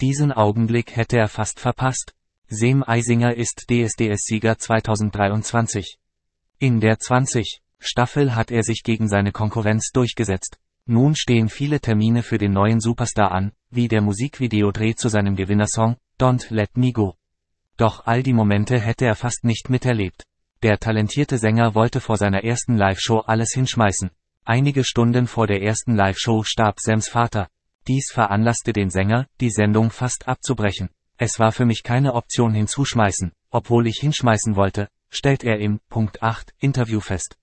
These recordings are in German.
Diesen Augenblick hätte er fast verpasst. Sem Eisinger ist DSDS-Sieger 2023. In der 20. Staffel hat er sich gegen seine Konkurrenz durchgesetzt. Nun stehen viele Termine für den neuen Superstar an, wie der Musikvideodreh zu seinem Gewinnersong Don't Let Me Go. Doch all die Momente hätte er fast nicht miterlebt. Der talentierte Sänger wollte vor seiner ersten Live-Show alles hinschmeißen. Einige Stunden vor der ersten Live-Show starb Sams Vater. Dies veranlasste den Sänger, die Sendung fast abzubrechen. Es war für mich keine Option hinzuschmeißen, obwohl ich hinschmeißen wollte, stellt er im Punkt 8 Interview fest.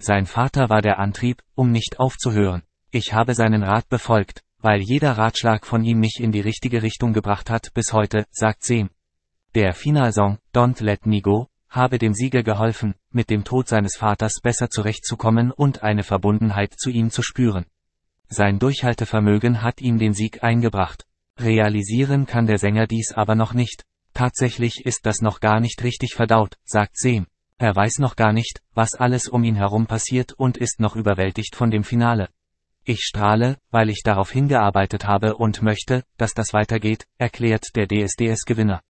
Sein Vater war der Antrieb, um nicht aufzuhören. Ich habe seinen Rat befolgt, weil jeder Ratschlag von ihm mich in die richtige Richtung gebracht hat bis heute, sagt Sam. Der Finalsong, Don't Let Me Go, habe dem Sieger geholfen, mit dem Tod seines Vaters besser zurechtzukommen und eine Verbundenheit zu ihm zu spüren. Sein Durchhaltevermögen hat ihm den Sieg eingebracht. Realisieren kann der Sänger dies aber noch nicht. Tatsächlich ist das noch gar nicht richtig verdaut, sagt Seem. Er weiß noch gar nicht, was alles um ihn herum passiert und ist noch überwältigt von dem Finale. Ich strahle, weil ich darauf hingearbeitet habe und möchte, dass das weitergeht, erklärt der DSDS-Gewinner.